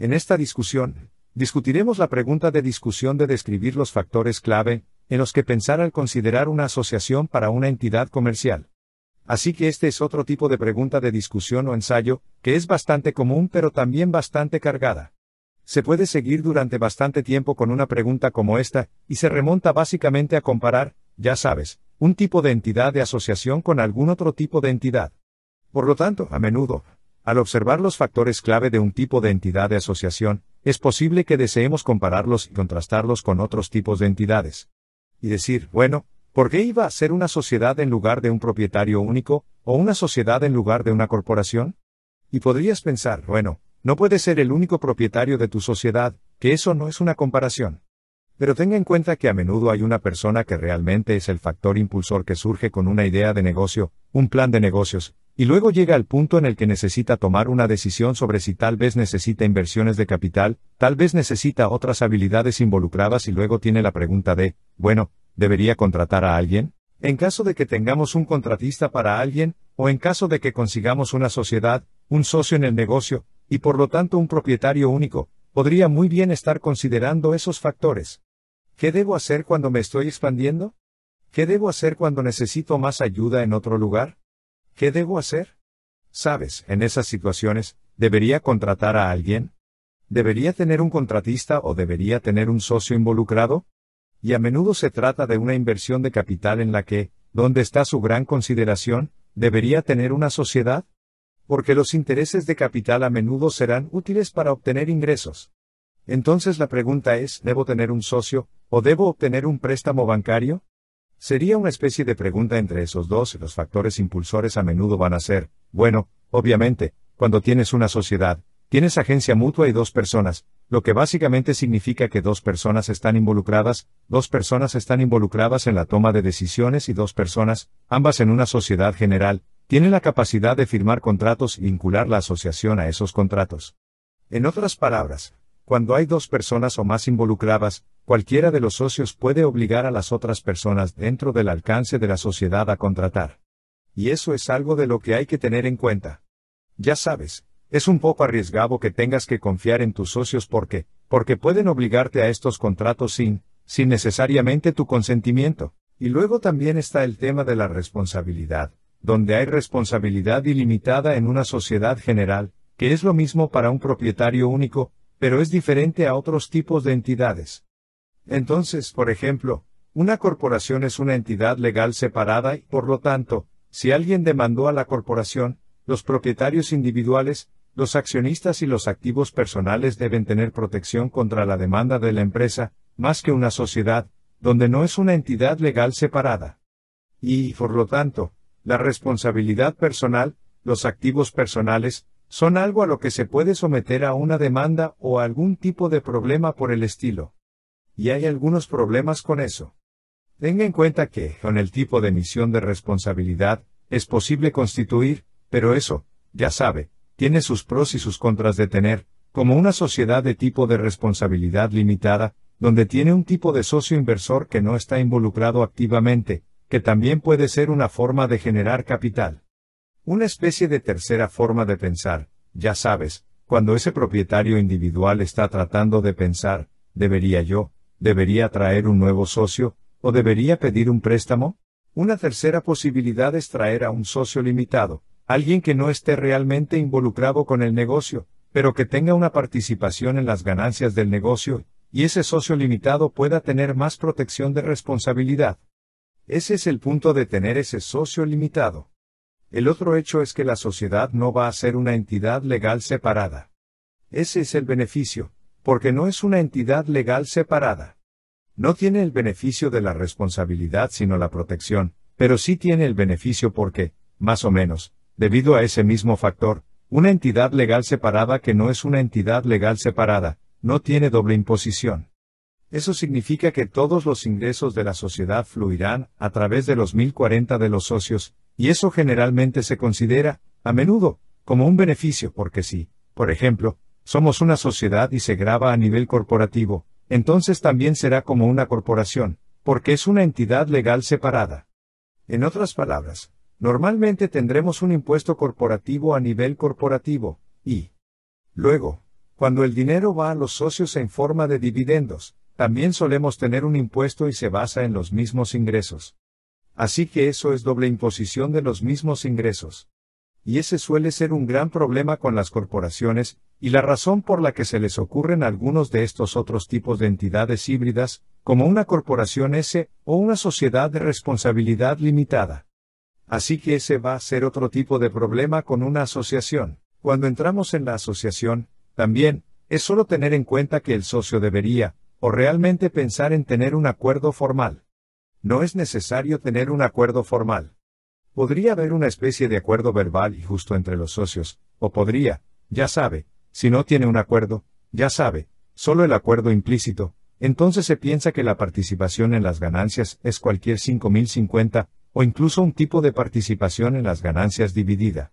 En esta discusión, discutiremos la pregunta de discusión de describir los factores clave, en los que pensar al considerar una asociación para una entidad comercial. Así que este es otro tipo de pregunta de discusión o ensayo, que es bastante común pero también bastante cargada. Se puede seguir durante bastante tiempo con una pregunta como esta, y se remonta básicamente a comparar, ya sabes, un tipo de entidad de asociación con algún otro tipo de entidad. Por lo tanto, a menudo, al observar los factores clave de un tipo de entidad de asociación, es posible que deseemos compararlos y contrastarlos con otros tipos de entidades. Y decir, bueno, ¿por qué iba a ser una sociedad en lugar de un propietario único, o una sociedad en lugar de una corporación? Y podrías pensar, bueno, no puede ser el único propietario de tu sociedad, que eso no es una comparación. Pero tenga en cuenta que a menudo hay una persona que realmente es el factor impulsor que surge con una idea de negocio, un plan de negocios, y luego llega al punto en el que necesita tomar una decisión sobre si tal vez necesita inversiones de capital, tal vez necesita otras habilidades involucradas y luego tiene la pregunta de, bueno, ¿debería contratar a alguien? En caso de que tengamos un contratista para alguien, o en caso de que consigamos una sociedad, un socio en el negocio, y por lo tanto un propietario único, podría muy bien estar considerando esos factores. ¿Qué debo hacer cuando me estoy expandiendo? ¿Qué debo hacer cuando necesito más ayuda en otro lugar? ¿Qué debo hacer? Sabes, en esas situaciones, ¿debería contratar a alguien? ¿Debería tener un contratista o debería tener un socio involucrado? Y a menudo se trata de una inversión de capital en la que, donde está su gran consideración, debería tener una sociedad? Porque los intereses de capital a menudo serán útiles para obtener ingresos. Entonces la pregunta es, ¿debo tener un socio, o debo obtener un préstamo bancario? Sería una especie de pregunta entre esos dos, los factores impulsores a menudo van a ser, bueno, obviamente, cuando tienes una sociedad, tienes agencia mutua y dos personas, lo que básicamente significa que dos personas están involucradas, dos personas están involucradas en la toma de decisiones y dos personas, ambas en una sociedad general, tienen la capacidad de firmar contratos y vincular la asociación a esos contratos. En otras palabras, cuando hay dos personas o más involucradas, cualquiera de los socios puede obligar a las otras personas dentro del alcance de la sociedad a contratar. Y eso es algo de lo que hay que tener en cuenta. Ya sabes, es un poco arriesgado que tengas que confiar en tus socios porque, porque pueden obligarte a estos contratos sin, sin necesariamente tu consentimiento. Y luego también está el tema de la responsabilidad, donde hay responsabilidad ilimitada en una sociedad general, que es lo mismo para un propietario único, pero es diferente a otros tipos de entidades. Entonces, por ejemplo, una corporación es una entidad legal separada y, por lo tanto, si alguien demandó a la corporación, los propietarios individuales, los accionistas y los activos personales deben tener protección contra la demanda de la empresa, más que una sociedad, donde no es una entidad legal separada. Y, por lo tanto, la responsabilidad personal, los activos personales, son algo a lo que se puede someter a una demanda o algún tipo de problema por el estilo. Y hay algunos problemas con eso. Tenga en cuenta que, con el tipo de misión de responsabilidad, es posible constituir, pero eso, ya sabe, tiene sus pros y sus contras de tener, como una sociedad de tipo de responsabilidad limitada, donde tiene un tipo de socio inversor que no está involucrado activamente, que también puede ser una forma de generar capital. Una especie de tercera forma de pensar, ya sabes, cuando ese propietario individual está tratando de pensar, debería yo, ¿Debería traer un nuevo socio, o debería pedir un préstamo? Una tercera posibilidad es traer a un socio limitado, alguien que no esté realmente involucrado con el negocio, pero que tenga una participación en las ganancias del negocio, y ese socio limitado pueda tener más protección de responsabilidad. Ese es el punto de tener ese socio limitado. El otro hecho es que la sociedad no va a ser una entidad legal separada. Ese es el beneficio, porque no es una entidad legal separada. No tiene el beneficio de la responsabilidad sino la protección, pero sí tiene el beneficio porque, más o menos, debido a ese mismo factor, una entidad legal separada que no es una entidad legal separada, no tiene doble imposición. Eso significa que todos los ingresos de la sociedad fluirán a través de los 1040 de los socios, y eso generalmente se considera, a menudo, como un beneficio porque si, por ejemplo, somos una sociedad y se graba a nivel corporativo, entonces también será como una corporación, porque es una entidad legal separada. En otras palabras, normalmente tendremos un impuesto corporativo a nivel corporativo, y luego, cuando el dinero va a los socios en forma de dividendos, también solemos tener un impuesto y se basa en los mismos ingresos. Así que eso es doble imposición de los mismos ingresos y ese suele ser un gran problema con las corporaciones, y la razón por la que se les ocurren algunos de estos otros tipos de entidades híbridas, como una corporación S o una sociedad de responsabilidad limitada. Así que ese va a ser otro tipo de problema con una asociación. Cuando entramos en la asociación, también, es solo tener en cuenta que el socio debería, o realmente pensar en tener un acuerdo formal. No es necesario tener un acuerdo formal. Podría haber una especie de acuerdo verbal y justo entre los socios, o podría, ya sabe, si no tiene un acuerdo, ya sabe, solo el acuerdo implícito, entonces se piensa que la participación en las ganancias es cualquier 5050, o incluso un tipo de participación en las ganancias dividida.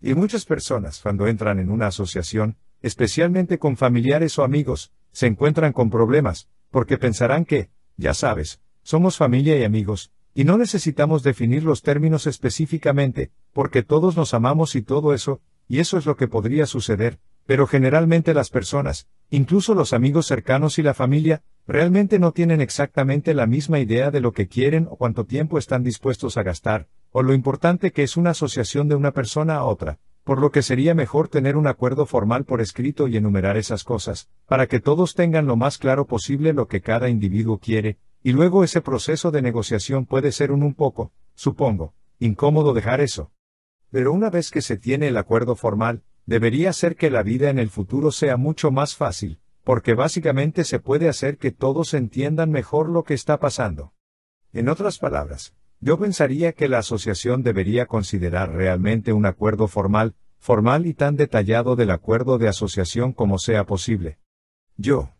Y muchas personas cuando entran en una asociación, especialmente con familiares o amigos, se encuentran con problemas, porque pensarán que, ya sabes, somos familia y amigos, y no necesitamos definir los términos específicamente, porque todos nos amamos y todo eso, y eso es lo que podría suceder, pero generalmente las personas, incluso los amigos cercanos y la familia, realmente no tienen exactamente la misma idea de lo que quieren o cuánto tiempo están dispuestos a gastar, o lo importante que es una asociación de una persona a otra, por lo que sería mejor tener un acuerdo formal por escrito y enumerar esas cosas, para que todos tengan lo más claro posible lo que cada individuo quiere, y luego ese proceso de negociación puede ser un un poco, supongo, incómodo dejar eso. Pero una vez que se tiene el acuerdo formal, debería ser que la vida en el futuro sea mucho más fácil, porque básicamente se puede hacer que todos entiendan mejor lo que está pasando. En otras palabras, yo pensaría que la asociación debería considerar realmente un acuerdo formal, formal y tan detallado del acuerdo de asociación como sea posible. Yo,